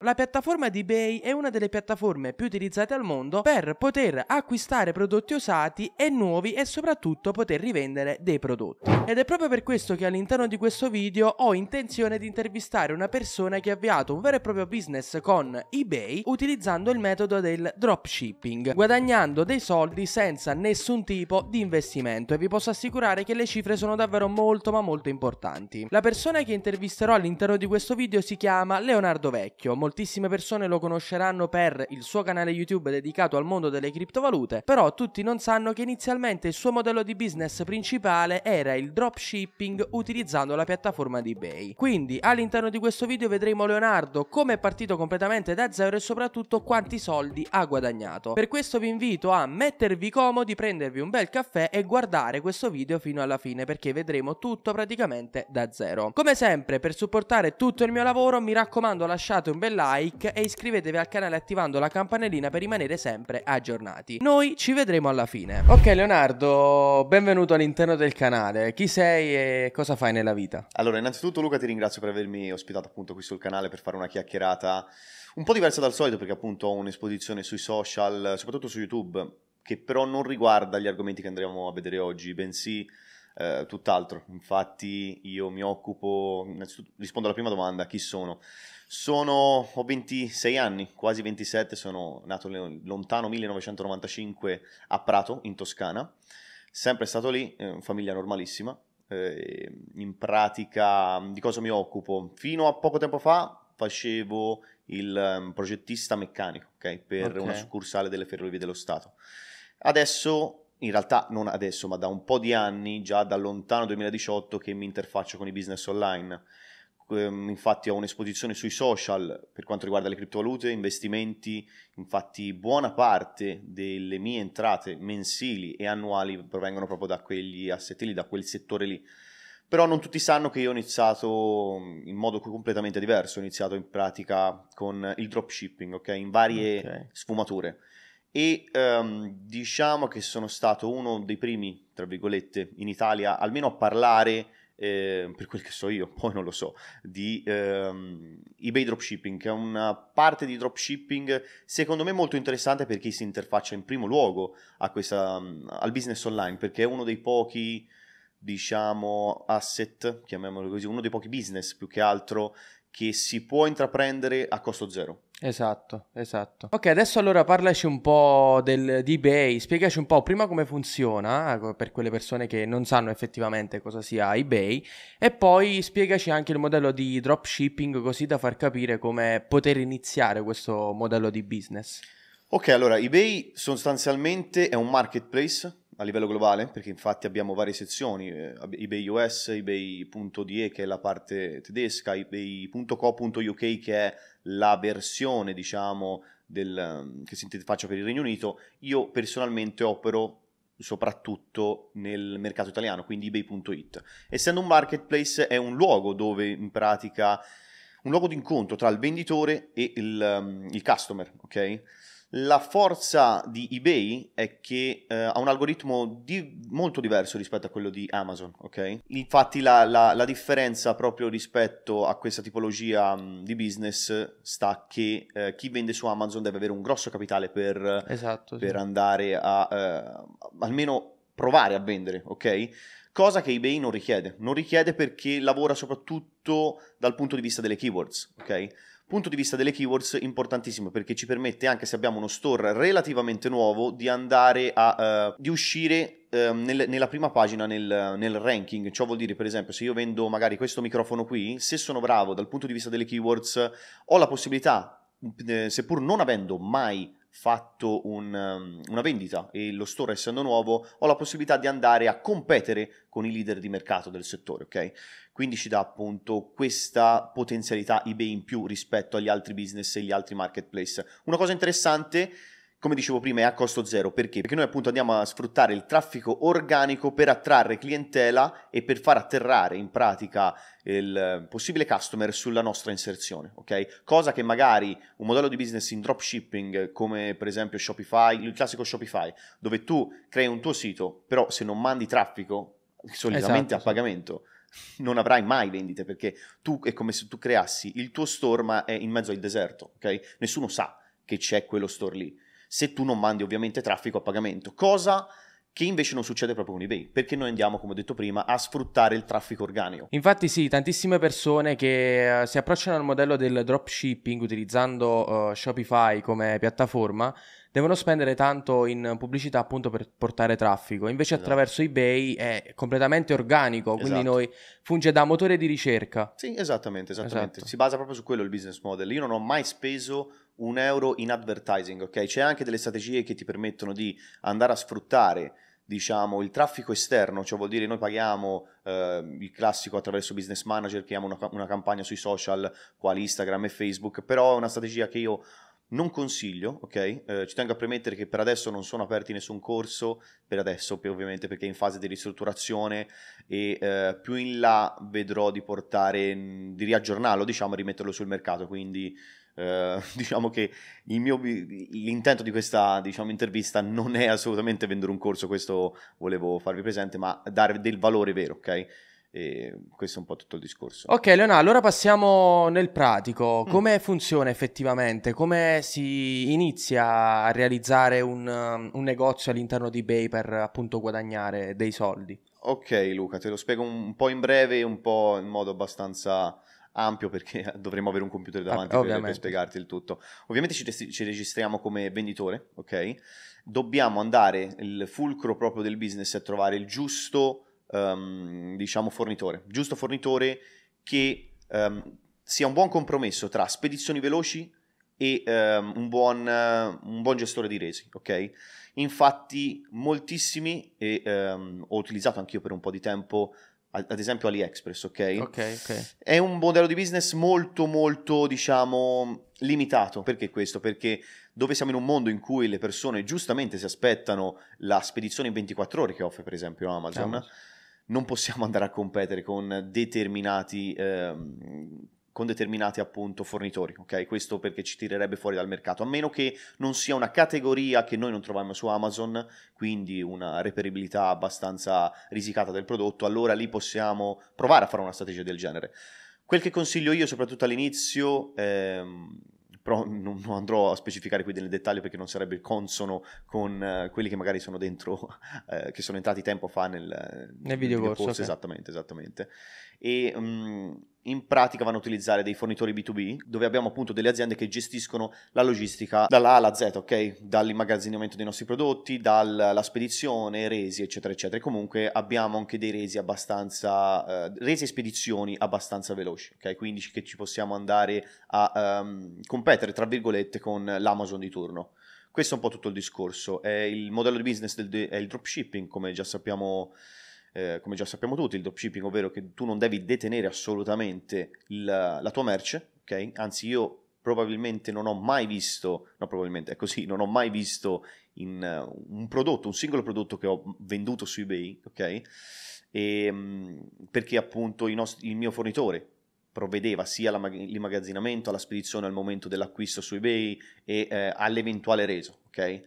La piattaforma di eBay è una delle piattaforme più utilizzate al mondo per poter acquistare prodotti usati e nuovi e soprattutto poter rivendere dei prodotti. Ed è proprio per questo che all'interno di questo video ho intenzione di intervistare una persona che ha avviato un vero e proprio business con eBay utilizzando il metodo del dropshipping, guadagnando dei soldi senza nessun tipo di investimento e vi posso assicurare che le cifre sono davvero molto ma molto importanti. La persona che intervisterò all'interno di questo video si chiama Leonardo Vecchio moltissime persone lo conosceranno per il suo canale YouTube dedicato al mondo delle criptovalute, però tutti non sanno che inizialmente il suo modello di business principale era il dropshipping utilizzando la piattaforma di eBay. Quindi all'interno di questo video vedremo Leonardo come è partito completamente da zero e soprattutto quanti soldi ha guadagnato. Per questo vi invito a mettervi comodi, prendervi un bel caffè e guardare questo video fino alla fine perché vedremo tutto praticamente da zero. Come sempre per supportare tutto il mio lavoro mi raccomando lasciate un bel like e iscrivetevi al canale attivando la campanellina per rimanere sempre aggiornati. Noi ci vedremo alla fine. Ok Leonardo, benvenuto all'interno del canale. Chi sei e cosa fai nella vita? Allora, innanzitutto Luca ti ringrazio per avermi ospitato appunto qui sul canale per fare una chiacchierata un po' diversa dal solito perché appunto ho un'esposizione sui social, soprattutto su YouTube, che però non riguarda gli argomenti che andremo a vedere oggi, bensì eh, tutt'altro. Infatti io mi occupo, innanzitutto rispondo alla prima domanda, chi sono? Sono, ho 26 anni, quasi 27, sono nato lontano 1995 a Prato, in Toscana, sempre stato lì, eh, famiglia normalissima. Eh, in pratica mm, di cosa mi occupo? Fino a poco tempo fa facevo il um, progettista meccanico okay, per okay. una succursale delle Ferrovie dello Stato. Adesso in realtà non adesso, ma da un po' di anni, già da lontano 2018, che mi interfaccio con i business online. Ehm, infatti ho un'esposizione sui social per quanto riguarda le criptovalute, investimenti, infatti buona parte delle mie entrate mensili e annuali provengono proprio da quegli asset lì, da quel settore lì. Però non tutti sanno che io ho iniziato mhmm, in modo completamente diverso, ho iniziato in pratica con il dropshipping, ok? In varie okay. sfumature. E um, diciamo che sono stato uno dei primi, tra virgolette, in Italia, almeno a parlare eh, per quel che so io, poi non lo so, di ehm, eBay Dropshipping, che è una parte di dropshipping secondo me molto interessante per chi si interfaccia in primo luogo questa, mm, al business online, perché è uno dei pochi diciamo asset, chiamiamolo così, uno dei pochi business più che altro che si può intraprendere a costo zero. Esatto, esatto. Ok, adesso allora parlaci un po' del, di eBay, spiegaci un po' prima come funziona ecco, per quelle persone che non sanno effettivamente cosa sia eBay e poi spiegaci anche il modello di dropshipping così da far capire come poter iniziare questo modello di business. Ok, allora eBay sostanzialmente è un marketplace a livello globale, perché infatti abbiamo varie sezioni, eh, eBay US, eBay.de che è la parte tedesca, eBay.co.uk che è la versione, diciamo, del, che faccio per il Regno Unito. Io personalmente opero soprattutto nel mercato italiano, quindi eBay.it. Essendo un marketplace è un luogo dove in pratica un luogo d'incontro tra il venditore e il, ehm, il customer, ok? La forza di eBay è che eh, ha un algoritmo di- molto diverso rispetto a quello di Amazon, ok? Infatti la, la, la differenza proprio rispetto a questa tipologia mh, mm, di business sta che eh, chi vende su Amazon deve avere un grosso capitale per, esatto, per sì. andare a eh, almeno provare a vendere, ok? cosa che eBay non richiede. Non richiede perché lavora soprattutto dal punto di vista delle keywords, ok? Punto di vista delle keywords importantissimo perché ci permette, anche se abbiamo uno store relativamente nuovo, di andare a uh, di uscire ehm, nel, nella prima pagina nel, nel, ranking. Ciò vuol dire, per esempio, se io vendo magari questo microfono qui, se sono bravo dal punto di vista delle keywords, ho la possibilità, eh, seppur non avendo mai fatto un, um, una vendita e lo store essendo nuovo ho la possibilità di andare a competere con i leader di mercato del settore, ok? Quindi ci dà appunto questa potenzialità eBay in più rispetto agli altri business e gli altri marketplace. Una cosa interessante è come dicevo prima, è a costo zero. Perché? Perché noi appunto andiamo a sfruttare il traffico organico per attrarre clientela e per far atterrare in pratica il possibile customer sulla nostra inserzione, ok? Cosa che magari un modello di business in dropshipping, come per esempio Shopify, il classico Shopify, dove tu crei un tuo sito, però se non mandi traffico, solitamente esatto, a sì. pagamento, non avrai mai vendite perché tu è come se tu creassi il tuo store ma è in mezzo al deserto, ok? Nessuno sa che c'è quello store lì se tu non mandi ovviamente traffico a pagamento, cosa che invece non succede proprio con eBay, perché noi andiamo, come ho detto prima, a sfruttare il traffico organico. Infatti sì, tantissime persone che eh, si approcciano al modello del dropshipping utilizzando uh, Shopify come piattaforma, devono spendere tanto in pubblicità appunto per portare traffico, invece esatto. attraverso eBay è completamente organico, quindi esatto. noi funge da motore di ricerca. Sì, esattamente, esattamente. Esatto. Si basa proprio su quello il business model. Io non ho mai speso un euro in advertising, ok? C'è anche delle strategie che ti permettono di andare a sfruttare diciamo, il traffico esterno, cioè vuol dire noi paghiamo eh, il classico attraverso business manager, creiamo una, una, campagna sui social quali Instagram e Facebook, però è una strategia che io non consiglio, ok? Eh, ci tengo a premettere che per adesso non sono aperti nessun corso, per adesso ovviamente perché è in fase di ristrutturazione e eh, più in là vedrò di portare, di riaggiornarlo, diciamo, e rimetterlo sul mercato, quindi eh, diciamo che mio, l'intento di questa diciamo, intervista non è assolutamente vendere un corso, questo volevo farvi presente, ma dare del valore vero, ok? E questo è un po' tutto il discorso. Ok, Leonardo, allora passiamo nel pratico. Mm. Come mm. funziona effettivamente? Come si inizia a realizzare un, un, negozio all'interno di eBay per appunto guadagnare dei soldi? Ok, Luca, te lo spiego un po' in breve, un po' in modo abbastanza ampio perché dovremmo avere un computer ah, davanti ah, per, per, spiegarti il tutto. Ovviamente ci, ci, registriamo come venditore, ok? Dobbiamo andare il fulcro proprio del business a trovare il giusto, um, diciamo, fornitore. Giusto fornitore che um, sia un buon compromesso tra spedizioni veloci e um, un, buon, uh, un, buon, gestore di resi, ok? Infatti moltissimi, e ho utilizzato anch'io per un po' di tempo, ad esempio AliExpress, ok? Ok, ok. È un modello di business molto, molto, diciamo, limitato. Perché questo? Perché dove siamo in un mondo in cui le persone giustamente si aspettano la spedizione in 24 ore che offre, per esempio, Amazon. Amazon. Non possiamo andare a competere con determinati eh, con determinati appunto fornitori, ok? Questo perché ci tirerebbe fuori dal mercato, a meno che non sia una categoria che noi non troviamo su Amazon, quindi una reperibilità abbastanza risicata del prodotto, allora lì possiamo provare a fare una strategia del genere. Quel che consiglio io, soprattutto all'inizio, ehm, però non, andrò a specificare qui nel dettaglio perché non sarebbe consono con uh, quelli che magari sono dentro, uh, che sono entrati tempo fa nel, nel, nel video, video corso, okay. esattamente, esattamente. E um, in pratica vanno a utilizzare dei fornitori B2B, dove abbiamo appunto delle aziende che gestiscono la logistica dalla A alla Z, ok? Dall'immagazzinamento dei nostri prodotti, dalla spedizione, resi, eccetera, eccetera. E comunque abbiamo anche dei resi abbastanza, eh, resi e spedizioni abbastanza veloci, ok? Quindi che ci possiamo andare a um, competere, tra virgolette, con l'Amazon di turno. Questo è un po' tutto il discorso. È il modello di business del, è il dropshipping, come già sappiamo eh, come già sappiamo tutti, il dropshipping, ovvero che tu non devi detenere assolutamente la, la tua merce, ok? Anzi, io probabilmente non ho mai visto, no probabilmente è così, non ho mai visto in, uh, un prodotto, un singolo prodotto che ho venduto su eBay, ok? E, ehm, mh, perché appunto nostri, il mio fornitore provvedeva sia all'immagazzinamento, alla spedizione al momento dell'acquisto su eBay e eh, all'eventuale reso, ok?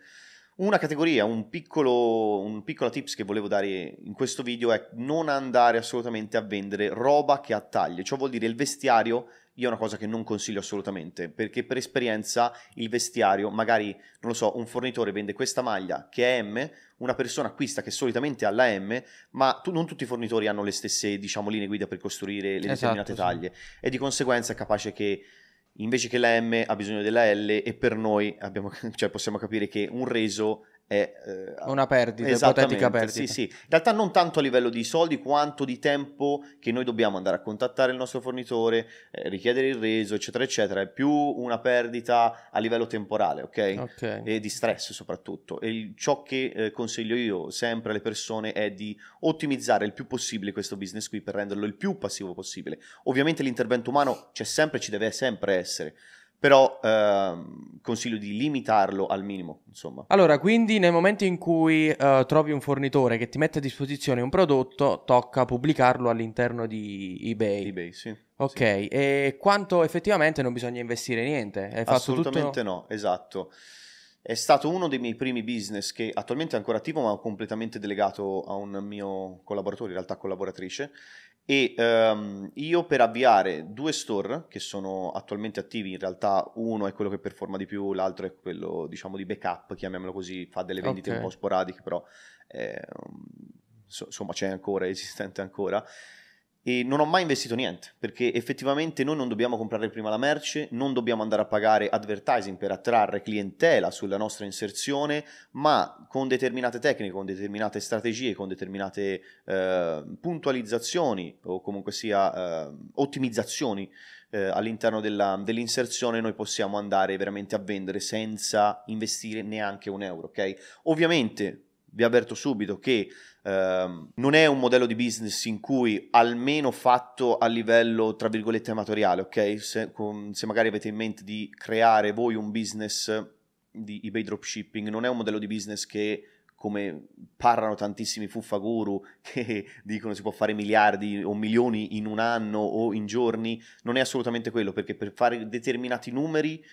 Una categoria, un piccolo, un piccolo tips che volevo dare in questo video è non andare assolutamente a vendere roba che ha taglie, ciò vuol dire il vestiario io è una cosa che non consiglio assolutamente, perché per esperienza il vestiario, magari, non lo so, un fornitore vende questa maglia che è M, una persona acquista che solitamente ha la M, ma tu, non tutti i fornitori hanno le stesse, diciamo, linee guida per costruire le esatto, determinate taglie sì. e di conseguenza è capace che invece che la M ha bisogno della L e per noi abbiamo, cioè possiamo capire che un reso è eh, una perdita, ipotetica perdita. Sì, sì. In realtà non tanto a livello di soldi quanto di tempo che noi dobbiamo andare a contattare il nostro fornitore, eh, richiedere il reso, eccetera, eccetera. È più una perdita a livello temporale, ok? okay. E di stress soprattutto. E il, ciò che eh, consiglio io sempre alle persone è di ottimizzare il più possibile questo business qui per renderlo il più passivo possibile. Ovviamente l'intervento umano c'è sempre, ci deve sempre essere però ehm, consiglio di limitarlo al minimo, insomma. Allora, quindi nel momento in cui eh, trovi un fornitore che ti mette a disposizione un prodotto, tocca pubblicarlo all'interno di eBay. eBay, sì. Ok, sì. e quanto effettivamente non bisogna investire niente? Hai Assolutamente tutto... no, esatto. È stato uno dei miei primi business che attualmente è ancora attivo ma completamente delegato a un mio collaboratore, in realtà collaboratrice, e um, io per avviare due store che sono attualmente attivi, in realtà uno è quello che performa di più, l'altro è quello diciamo di backup, chiamiamolo così, fa delle vendite okay. un po' sporadiche, però eh, insomma c'è ancora, è esistente ancora e non ho mai investito niente perché effettivamente noi non dobbiamo comprare prima la merce, non dobbiamo andare a pagare advertising per attrarre clientela sulla nostra inserzione, ma con determinate tecniche, con determinate strategie, con determinate eh, puntualizzazioni o comunque sia eh, ottimizzazioni eh, all'interno della, dell'inserzione noi possiamo andare veramente a vendere senza investire neanche un euro, ok? Ovviamente vi avverto subito che Uh, non è un modello di business in cui almeno fatto a livello tra virgolette amatoriale, ok? Se, con, se, magari avete in mente di creare voi un business di eBay dropshipping, non è un modello di business che come parlano tantissimi fuffaguru che dicono si può fare miliardi o milioni in un anno o in giorni, non è assolutamente quello perché per fare determinati numeri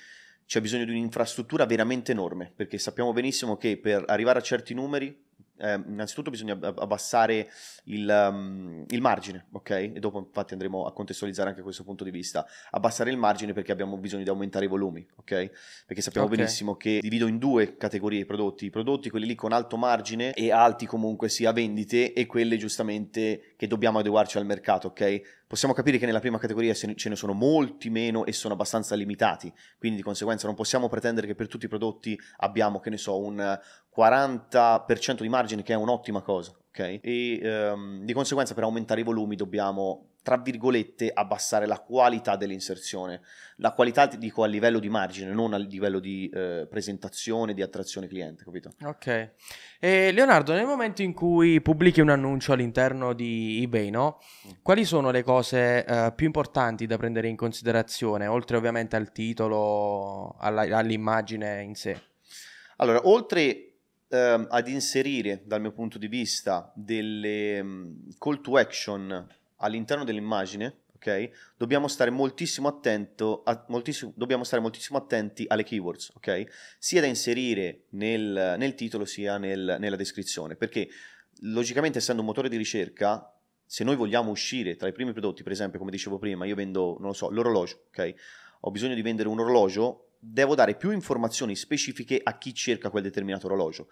c'è bisogno di un'infrastruttura veramente enorme perché sappiamo benissimo che per arrivare a certi numeri eh, innanzitutto bisogna abbassare il, um, il, margine, ok? E dopo infatti andremo a contestualizzare anche questo punto di vista. Abbassare il margine perché abbiamo bisogno di aumentare i volumi, ok? Perché sappiamo okay. benissimo che divido in due categorie i prodotti, i prodotti quelli lì con alto margine e alti comunque sia vendite e quelli giustamente che dobbiamo adeguarci al mercato, ok? Possiamo capire che nella prima categoria ce ne sono molti meno e sono abbastanza limitati, quindi di conseguenza non possiamo pretendere che per tutti i prodotti abbiamo, che ne so, un 40% di margine, che è un'ottima cosa, ok? E ehm, di conseguenza per aumentare i volumi dobbiamo tra virgolette, abbassare la qualità dell'inserzione. La qualità, ti dico, a livello di margine, non a livello di eh, presentazione, di attrazione cliente, capito? Ok. E Leonardo, nel momento in cui pubblichi un annuncio all'interno di eBay, no? Mm. Quali sono le cose eh, più importanti da prendere in considerazione, oltre ovviamente al titolo, alla, all'immagine in sé? Allora, oltre ehm, ad inserire dal mio punto di vista delle mm, call to action all'interno dell'immagine, okay, dobbiamo, stare attento, a, moltissimo, dobbiamo stare moltissimo, attenti alle keywords, okay, sia da inserire nel, nel titolo sia nel, nella descrizione, perché logicamente essendo un motore di ricerca se noi vogliamo uscire tra i primi prodotti, per esempio, come dicevo prima, io vendo, non lo so, l'orologio, ok? ho bisogno di vendere un orologio, devo dare più informazioni specifiche a chi cerca quel determinato orologio.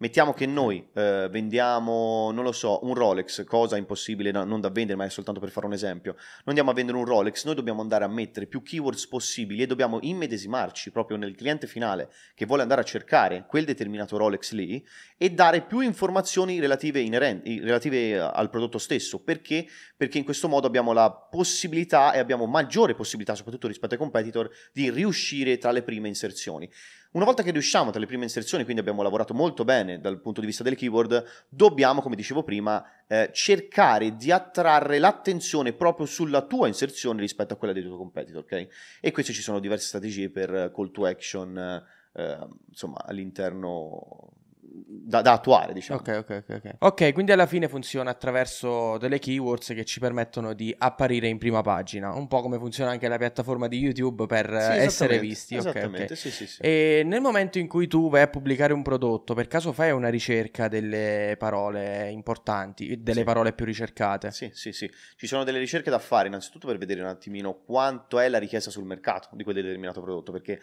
Mettiamo che noi eh, vendiamo, non lo so, un Rolex, cosa impossibile no, non da vendere, ma è soltanto per fare un esempio. Non andiamo a vendere un Rolex, noi dobbiamo andare a mettere più keywords possibili e dobbiamo immedesimarci proprio nel cliente finale che vuole andare a cercare quel determinato Rolex lì e dare più informazioni relative, inerenti, relative al prodotto stesso. Perché? Perché in questo modo abbiamo la possibilità e abbiamo maggiore possibilità, soprattutto rispetto ai competitor, di riuscire tra le prime inserzioni. Una volta che riusciamo tra le prime inserzioni, quindi abbiamo lavorato molto bene dal punto di vista delle keyword, dobbiamo, come dicevo prima, eh, cercare di attrarre l'attenzione proprio sulla tua inserzione rispetto a quella dei tuoi competitor, ok? E queste ci sono diverse strategie per call to action, eh, insomma, all'interno da, da, attuare, diciamo. Okay, okay, ok, ok. quindi alla fine funziona attraverso delle keywords che ci permettono di apparire in prima pagina, un po' come funziona anche la piattaforma di YouTube per sì, essere visti. Esattamente, okay, sì, sì, sì. E nel momento in cui tu vai a pubblicare un prodotto, per caso fai una ricerca delle parole importanti, delle sì. parole più ricercate? Sì, sì, sì. Ci sono delle ricerche da fare, innanzitutto per vedere un attimino quanto è la richiesta sul mercato di quel determinato prodotto, perché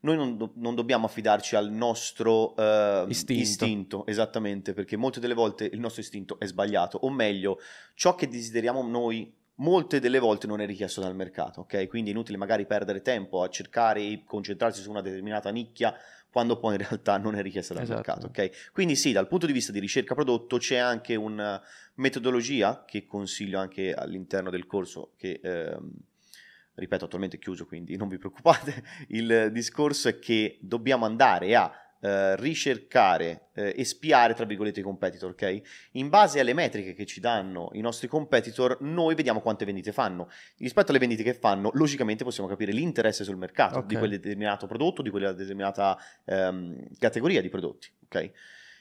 noi non, do- non dobbiamo affidarci al nostro eh, istinto. istinto, esattamente, perché molte delle volte il nostro istinto è sbagliato, o meglio, ciò che desideriamo noi molte delle volte non è richiesto dal mercato, ok? Quindi è inutile magari perdere tempo a cercare e concentrarsi su una determinata nicchia quando poi in realtà non è richiesta dal esatto. mercato, ok? Quindi sì, dal punto di vista di ricerca prodotto c'è anche una metodologia che consiglio anche all'interno del corso che ehm, ripeto attualmente è chiuso quindi non vi preoccupate, il discorso è che dobbiamo andare a eh, ricercare eh, e spiare tra virgolette i competitor, ok? In base alle metriche che ci danno i nostri competitor, noi vediamo quante vendite fanno. Rispetto alle vendite che fanno, logicamente possiamo capire l'interesse sul mercato okay. di quel determinato prodotto, di quella determinata ehm, categoria di prodotti, ok?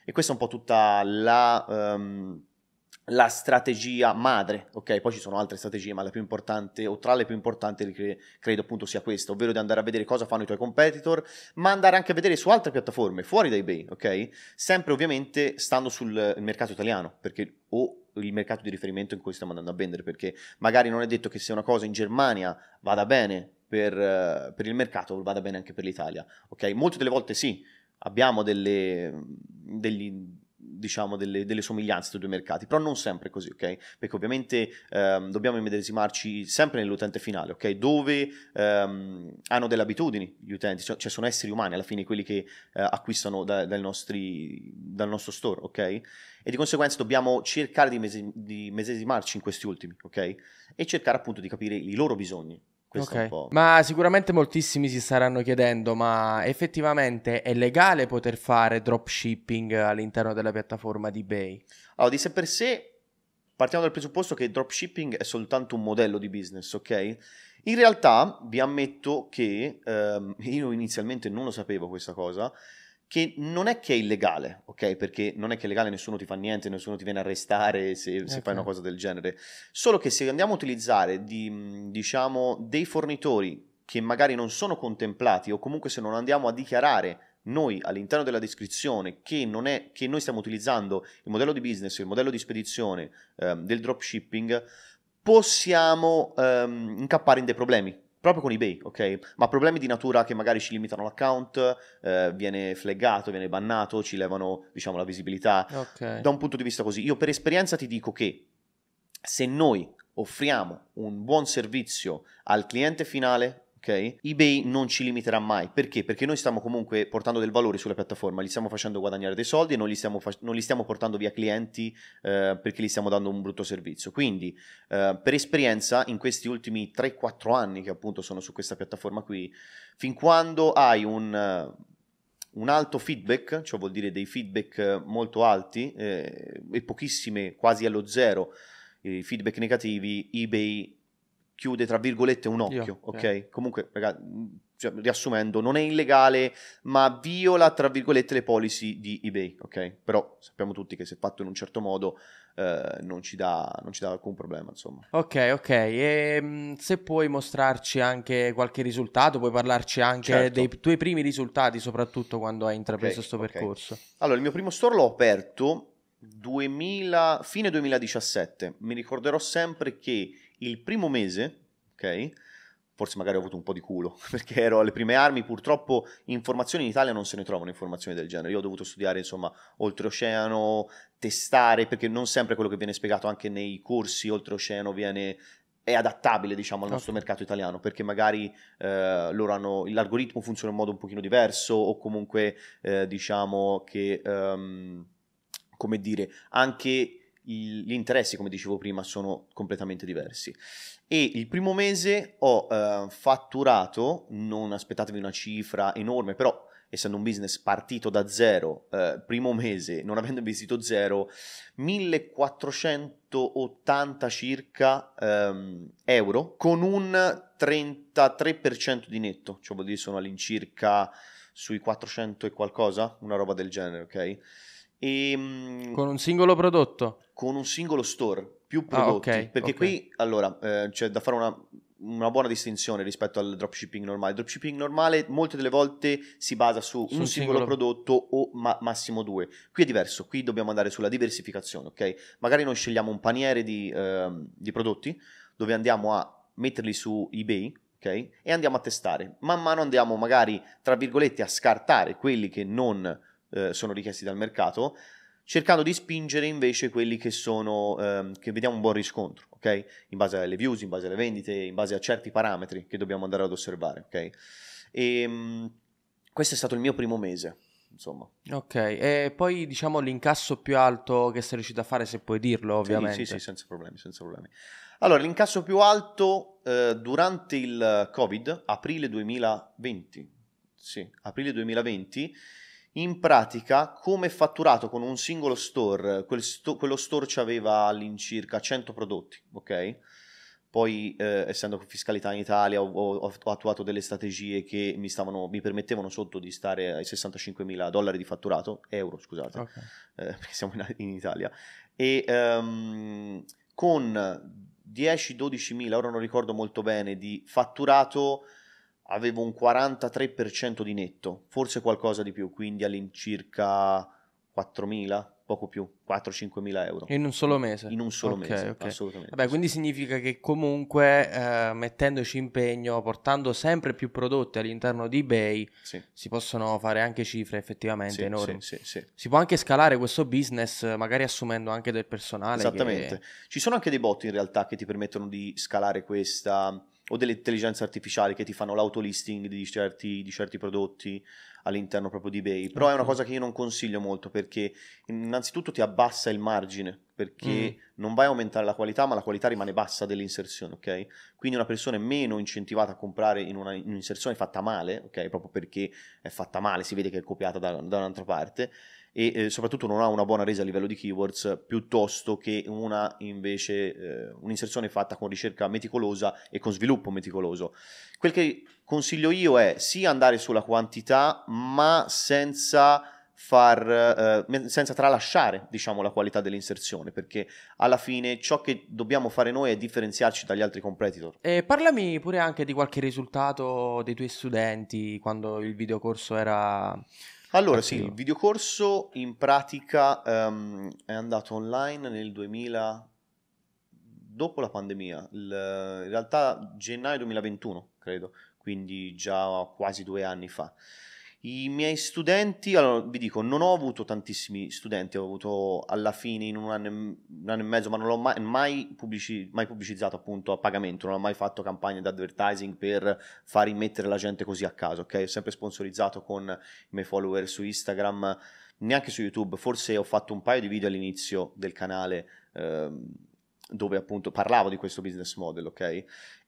E questa è un po' tutta la... Um, la strategia madre, ok? Poi ci sono altre strategie, ma la più importante, o tra le più importanti, credo appunto sia questa, ovvero di andare a vedere cosa fanno i tuoi competitor, ma andare anche a vedere su altre piattaforme, fuori da eBay, ok? Sempre ovviamente stando sul mercato italiano, perché o il mercato di riferimento in cui stiamo andando a vendere, perché magari non è detto che se una cosa in Germania vada bene per, per il mercato, vada bene anche per l'Italia, ok? Molte delle volte sì, abbiamo delle, degli diciamo, delle, delle, somiglianze tra i due mercati, però non sempre così, ok? Perché ovviamente ehm, dobbiamo immedesimarci sempre nell'utente finale, ok? Dove ehm, hanno delle abitudini gli utenti, cioè, cioè, sono esseri umani alla fine quelli che eh, acquistano da, dal, nostri, dal, nostro store, ok? E di conseguenza dobbiamo cercare di, mesi, di mesesimarci in questi ultimi, ok? E cercare appunto di capire i loro bisogni, questo okay. Ma sicuramente moltissimi si staranno chiedendo, ma effettivamente è legale poter fare dropshipping all'interno della piattaforma di eBay? Allora, di sé per sé, partiamo dal presupposto che dropshipping è soltanto un modello di business, ok? In realtà vi ammetto che ehm, io inizialmente non lo sapevo questa cosa, che non è che è illegale, ok? Perché non è che è legale, nessuno ti fa niente, nessuno ti viene a arrestare se, se okay. fai una cosa del genere. Solo che se andiamo a utilizzare di, diciamo, dei fornitori che magari non sono contemplati o comunque se non andiamo a dichiarare noi all'interno della descrizione che, non è, che noi stiamo utilizzando il modello di business, il modello di spedizione eh, del dropshipping, possiamo ehm, incappare in dei problemi proprio con eBay, ok? Ma problemi di natura che magari ci limitano l'account, eh, viene flaggato, viene bannato, ci levano, diciamo, la visibilità. Okay. Da un punto di vista così, io per esperienza ti dico che se noi offriamo un buon servizio al cliente finale ok? eBay non ci limiterà mai. Perché? Perché noi stiamo comunque portando del valore sulla piattaforma, li stiamo facendo guadagnare dei soldi e non li stiamo, fa- non li stiamo portando via clienti eh, perché gli stiamo dando un brutto servizio. Quindi, eh, per esperienza, in questi ultimi 3-4 anni che appunto sono su questa piattaforma qui, fin quando hai un un alto feedback, cioè vuol dire dei feedback molto alti eh, e pochissime, quasi allo zero, i feedback negativi, eBay chiude tra virgolette un occhio, Io, ok? Yeah. Comunque, ragazzi, cioè, riassumendo, non è illegale, ma viola tra virgolette le policy di eBay, ok? Però sappiamo tutti che se fatto in un certo modo eh, non, ci dà, non, ci dà, alcun problema, insomma. Ok, ok. E ehm, se puoi mostrarci anche qualche risultato, puoi parlarci anche certo. dei tuoi primi risultati, soprattutto quando hai intrapreso questo okay, okay. percorso. Allora, il mio primo store l'ho aperto 2000, fine 2017. Mi ricorderò sempre che il primo mese, ok? Forse magari ho avuto un po' di culo perché ero alle prime armi. Purtroppo informazioni in Italia non se ne trovano informazioni del genere. Io ho dovuto studiare, insomma, oltreoceano, testare, perché non sempre quello che viene spiegato anche nei corsi oltreoceano viene è adattabile diciamo al nostro okay. Certo. mercato italiano perché magari eh, loro hanno l'algoritmo funziona in modo un pochino diverso o comunque eh, diciamo che um, come dire anche gli interessi, come dicevo prima, sono completamente diversi. E il primo mese ho eh, fatturato, non aspettatevi una cifra enorme, però essendo un business partito da zero, eh, primo mese, non avendo investito zero, 1480 circa ehm, euro con un 33% di netto, cioè vuol dire sono all'incirca sui 400 e qualcosa, una roba del genere, ok? E, ehm, con un singolo prodotto? Con un singolo store, più ah, prodotti. Ah, okay, perché okay. qui, allora, eh, c'è da fare una, una, buona distinzione rispetto al dropshipping normale. Il dropshipping normale molte delle volte si basa su, su un, singolo, singolo, prodotto o ma- massimo due. Qui è diverso, qui dobbiamo andare sulla diversificazione, ok? Magari noi scegliamo un paniere di, eh, di prodotti dove andiamo a metterli su eBay, ok? E andiamo a testare. Man mano andiamo magari, tra virgolette, a scartare quelli che non eh, sono richiesti dal mercato, cercando di spingere invece quelli che sono, ehm, che vediamo un buon riscontro, ok? In base alle views, in base alle vendite, in base a certi parametri che dobbiamo andare ad osservare, ok? E, ehm, questo è stato il mio primo mese, insomma. Ok, e poi diciamo l'incasso più alto che sei riuscito a fare, se puoi dirlo ovviamente. Sì, sì, sì senza problemi, senza problemi. Allora, l'incasso più alto eh, durante il Covid, aprile 2020, sì, aprile 2020, in pratica come fatturato con un singolo store, quel sto, quello store aveva all'incirca 100 prodotti, ok? Poi, eh, essendo fiscalità in Italia, ho, ho, attuato delle strategie che mi, stavano, mi, permettevano sotto di stare ai 65 mila dollari di fatturato, euro scusate, okay. eh, perché siamo in, in Italia, e um, con 10-12 mila, ora non ricordo molto bene, di fatturato avevo un 43% di netto, forse qualcosa di più, quindi all'incirca 4.000, poco più, 4-5.000 euro. In un solo mese? In un solo okay, mese, okay. assolutamente. Vabbè, quindi significa che comunque eh, mettendoci impegno, portando sempre più prodotti all'interno di eBay, sì. si possono fare anche cifre effettivamente sì, enormi. Sì, si può anche scalare questo business magari assumendo anche del personale. Esattamente. Che... Ci sono anche dei bot in realtà che ti permettono di scalare questa o delle intelligenze artificiali che ti fanno l'autolisting di certi, di certi prodotti all'interno proprio di eBay. Però okay. è una cosa che io non consiglio molto perché innanzitutto ti abbassa il margine perché mm. non vai a aumentare la qualità, ma la qualità rimane bassa dell'inserzione, ok? Quindi una persona è meno incentivata a comprare in, una, in un'inserzione fatta male, ok? Proprio perché è fatta male, si vede che è copiata da, da un'altra parte e eh, soprattutto non ha una buona resa a livello di keywords piuttosto che una invece eh, un'inserzione fatta con ricerca meticolosa e con sviluppo meticoloso. Quel che consiglio io è sì andare sulla quantità ma senza far eh, senza tralasciare diciamo la qualità dell'inserzione perché alla fine ciò che dobbiamo fare noi è differenziarci dagli altri competitor e parlami pure anche di qualche risultato dei tuoi studenti quando il videocorso era allora, sì, il videocorso in pratica um, è andato online nel 2000, dopo la pandemia, il, in realtà gennaio 2021, credo, quindi già quasi due anni fa. I miei studenti, allora vi dico, non ho avuto tantissimi studenti, ho avuto alla fine in un anno, un anno e mezzo, ma non l'ho mai, mai, pubblici, mai, pubblicizzato appunto a pagamento, non ho mai fatto campagne di advertising per far immettere la gente così a caso, ok? Ho sempre sponsorizzato con i miei follower su Instagram, neanche su YouTube, forse ho fatto un paio di video all'inizio del canale. Ehm, dove appunto parlavo di questo business model, ok?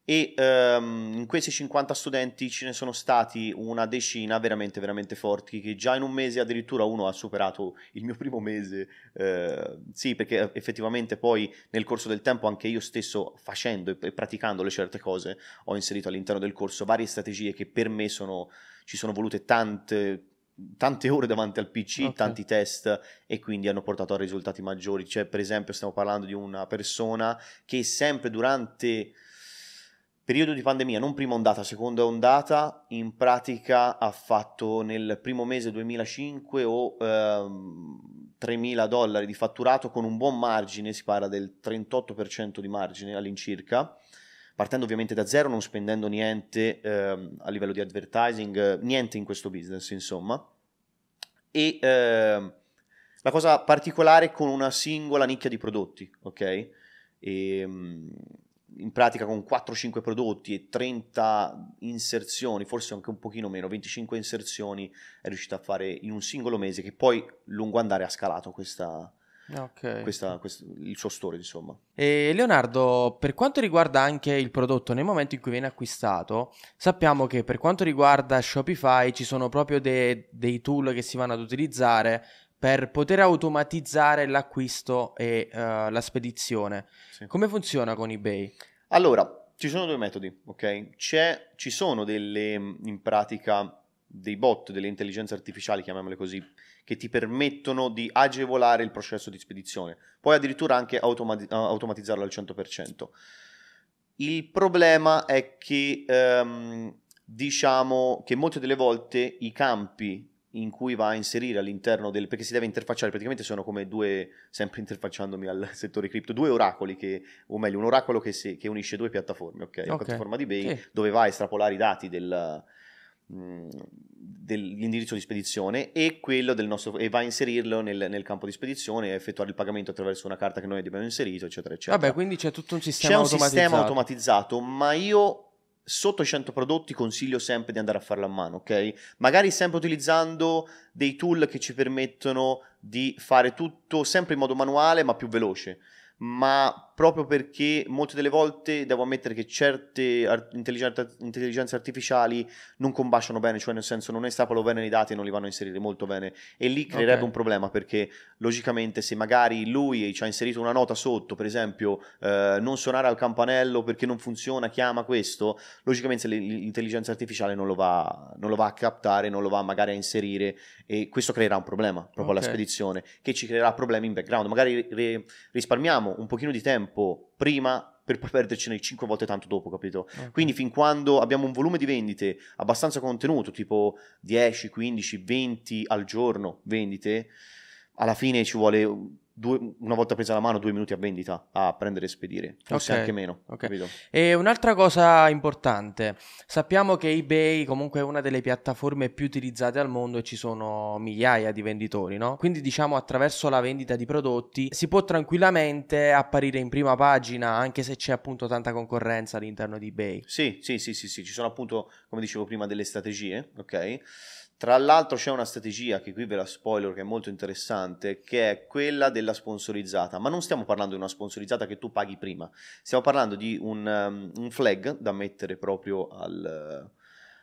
e um, in questi 50 studenti ce ne sono stati una decina veramente veramente forti che già in un mese addirittura uno ha superato il mio primo mese uh, sì perché effettivamente poi nel corso del tempo anche io stesso facendo e praticando le certe cose ho inserito all'interno del corso varie strategie che per me sono ci sono volute tante tante ore davanti al PC, okay. tanti test e quindi hanno portato a risultati maggiori. Cioè, per esempio, stiamo parlando di una persona che sempre durante periodo di pandemia, non prima ondata, seconda ondata, in pratica ha fatto nel primo mese 2005 o ehm, 3.000 dollari di fatturato con un buon margine, si parla del 38% di margine all'incirca, partendo ovviamente da zero, non spendendo niente ehm, a livello di advertising, niente in questo business insomma. E ehm, la cosa particolare con una singola nicchia di prodotti, ok? E, ehm, in pratica con 4-5 prodotti e 30 inserzioni, forse anche un pochino meno, 25 inserzioni è riuscita a fare in un singolo mese che poi lungo andare ha scalato questa, Okay. Questa, questa, il suo store, insomma. E Leonardo, per quanto riguarda anche il prodotto, nel momento in cui viene acquistato, sappiamo che per quanto riguarda Shopify ci sono proprio de- dei tool che si vanno ad utilizzare per poter automatizzare l'acquisto e uh, la spedizione. Sì. Come funziona con eBay? Allora, ci sono due metodi, ok? C'è, ci sono delle, in pratica, dei bot, delle intelligenze artificiali, chiamiamole così, che ti permettono di agevolare il processo di spedizione, Puoi addirittura anche automati- eh, automatizzarlo al 100%. Il problema è che, um, diciamo, che molte delle volte i campi in cui va a inserire all'interno del perché si deve interfacciare praticamente sono come due sempre interfacciandomi al settore cripto due oracoli che o meglio un oracolo che, si, che unisce due piattaforme ok, okay. la piattaforma di Bay okay. dove va a estrapolare i dati del, mm, dell'indirizzo di spedizione e quello del nostro e va a inserirlo nel, nel, campo di spedizione e effettuare il pagamento attraverso una carta che noi abbiamo inserito eccetera eccetera vabbè quindi c'è tutto un sistema c'è un automatizzato. sistema automatizzato ma io sotto i 100 prodotti consiglio sempre di andare a farla a mano, ok? Magari sempre utilizzando dei tool che ci permettono di fare tutto sempre in modo manuale ma più veloce ma proprio perché molte delle volte devo ammettere che certe intelligenze artificiali non combaciano bene, cioè nel senso non estrapolano bene i dati e non li vanno a inserire molto bene e lì creerebbe okay. un problema perché logicamente se magari lui ci ha inserito una nota sotto, per esempio eh, non suonare al campanello perché non funziona, chiama questo, logicamente l'intelligenza artificiale non lo, va, non lo va a captare, non lo va magari a inserire e questo creerà un problema proprio okay. alla spedizione che ci creerà problemi in background, magari re- risparmiamo perdiamo un pochino di tempo prima per poi perdercene 5 volte tanto dopo, capito? Okay. Quindi fin quando abbiamo un volume di vendite abbastanza contenuto, tipo 10, 15, 20 al giorno vendite, alla fine ci vuole Due, una volta presa la mano, due minuti a vendita a prendere e spedire, forse okay. anche meno. Okay. E un'altra cosa importante, sappiamo che eBay comunque è una delle piattaforme più utilizzate al mondo e ci sono migliaia di venditori, no? Quindi diciamo attraverso la vendita di prodotti si può tranquillamente apparire in prima pagina anche se c'è appunto tanta concorrenza all'interno di eBay. Sì, sì, sì, sì, sì. ci sono appunto, come dicevo prima, delle strategie, ok? Tra l'altro c'è una strategia che qui ve la spoiler che è molto interessante, che è quella della sponsorizzata, ma non stiamo parlando di una sponsorizzata che tu paghi prima, stiamo parlando di un, um, un flag da mettere proprio al,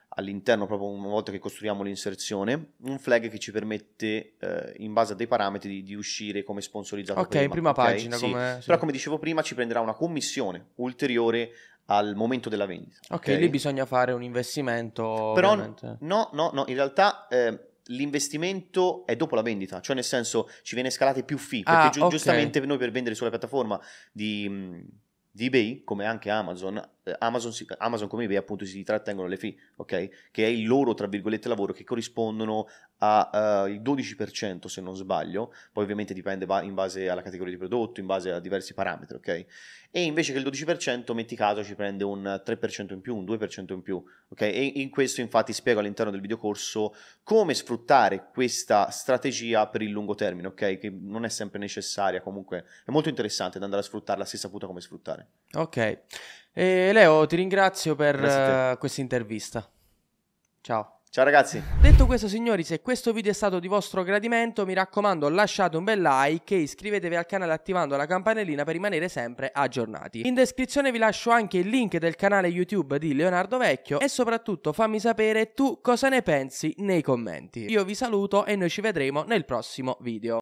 all'interno, proprio una volta che costruiamo l'inserzione, un flag che ci permette eh, in base a dei parametri di, di uscire come sponsorizzato. Ok, prima, prima okay? pagina. Sì. Come, sì. Però come dicevo prima ci prenderà una commissione ulteriore al momento della vendita. Ok, okay? lì bisogna fare un investimento. Però ovviamente. no, no, no, in realtà eh, l'investimento è dopo la vendita, cioè nel senso ci viene scalate più fee, perché ah, gi- okay. giustamente noi per vendere sulla piattaforma di, di eBay, come anche Amazon, eh, Amazon, Amazon, come eBay appunto si trattengono le fee, okay? Che è il loro, tra virgolette, lavoro che corrispondono al uh, 12% se non sbaglio, poi ovviamente dipende in base alla categoria di prodotto, in base a diversi parametri, ok? E invece che il 12%, metti caso, ci prende un 3% in più, un 2% in più, ok? E in questo infatti spiego all'interno del videocorso come sfruttare questa strategia per il lungo termine, ok? Che non è sempre necessaria, comunque è molto interessante da andare a sfruttarla se saputa come sfruttare. Ok. E Leo, ti ringrazio per eh, questa intervista. Ciao. Ciao ragazzi. Detto questo, signori, se questo video è stato di vostro gradimento, mi raccomando, lasciate un bel like e iscrivetevi al canale attivando la campanellina per rimanere sempre aggiornati. In descrizione vi lascio anche il link del canale YouTube di Leonardo Vecchio e soprattutto fammi sapere tu cosa ne pensi nei commenti. Io vi saluto e noi ci vedremo nel prossimo video.